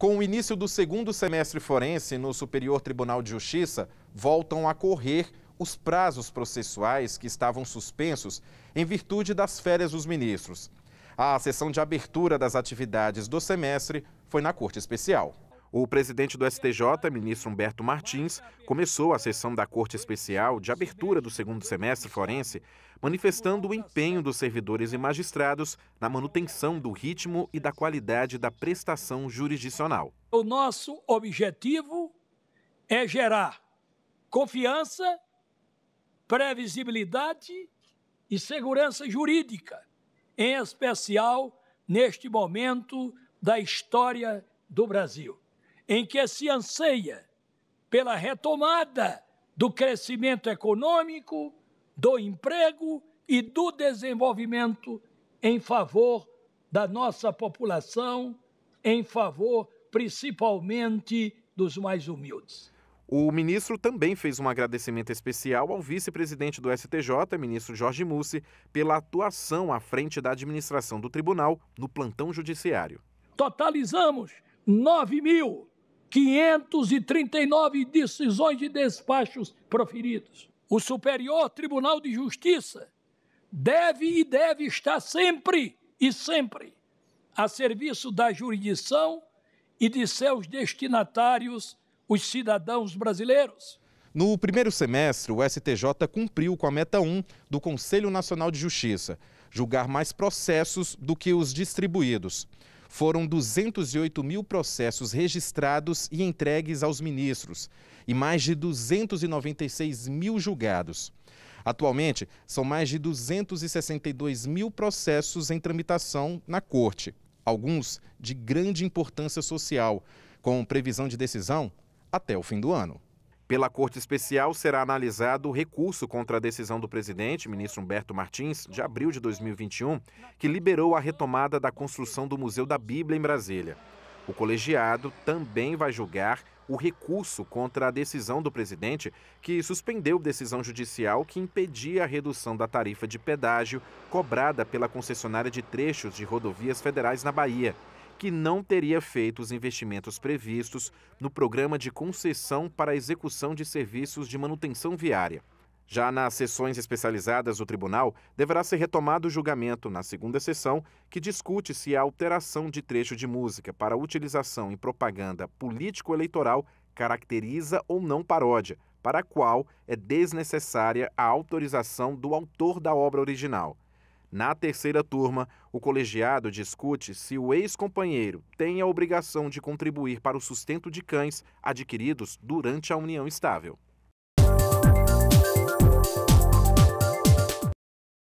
Com o início do segundo semestre forense no Superior Tribunal de Justiça, voltam a correr os prazos processuais que estavam suspensos em virtude das férias dos ministros. A sessão de abertura das atividades do semestre foi na Corte Especial. O presidente do STJ, ministro Humberto Martins, começou a sessão da Corte Especial de abertura do segundo semestre forense, manifestando o empenho dos servidores e magistrados na manutenção do ritmo e da qualidade da prestação jurisdicional. O nosso objetivo é gerar confiança, previsibilidade e segurança jurídica, em especial neste momento da história do Brasil em que se anseia pela retomada do crescimento econômico, do emprego e do desenvolvimento em favor da nossa população, em favor principalmente dos mais humildes. O ministro também fez um agradecimento especial ao vice-presidente do STJ, ministro Jorge Mussi, pela atuação à frente da administração do tribunal no plantão judiciário. Totalizamos 9 mil 539 decisões de despachos proferidos. O Superior Tribunal de Justiça deve e deve estar sempre e sempre a serviço da jurisdição e de seus destinatários, os cidadãos brasileiros. No primeiro semestre, o STJ cumpriu com a meta 1 do Conselho Nacional de Justiça, julgar mais processos do que os distribuídos foram 208 mil processos registrados e entregues aos ministros e mais de 296 mil julgados. Atualmente, são mais de 262 mil processos em tramitação na Corte, alguns de grande importância social, com previsão de decisão até o fim do ano. Pela Corte Especial será analisado o recurso contra a decisão do presidente, ministro Humberto Martins, de abril de 2021, que liberou a retomada da construção do Museu da Bíblia em Brasília. O colegiado também vai julgar o recurso contra a decisão do presidente, que suspendeu decisão judicial que impedia a redução da tarifa de pedágio cobrada pela concessionária de trechos de rodovias federais na Bahia que não teria feito os investimentos previstos no programa de concessão para a execução de serviços de manutenção viária. Já nas sessões especializadas do tribunal, deverá ser retomado o julgamento na segunda sessão, que discute se a alteração de trecho de música para utilização em propaganda político-eleitoral caracteriza ou não paródia, para a qual é desnecessária a autorização do autor da obra original. Na terceira turma, o colegiado discute se o ex-companheiro tem a obrigação de contribuir para o sustento de cães adquiridos durante a união estável.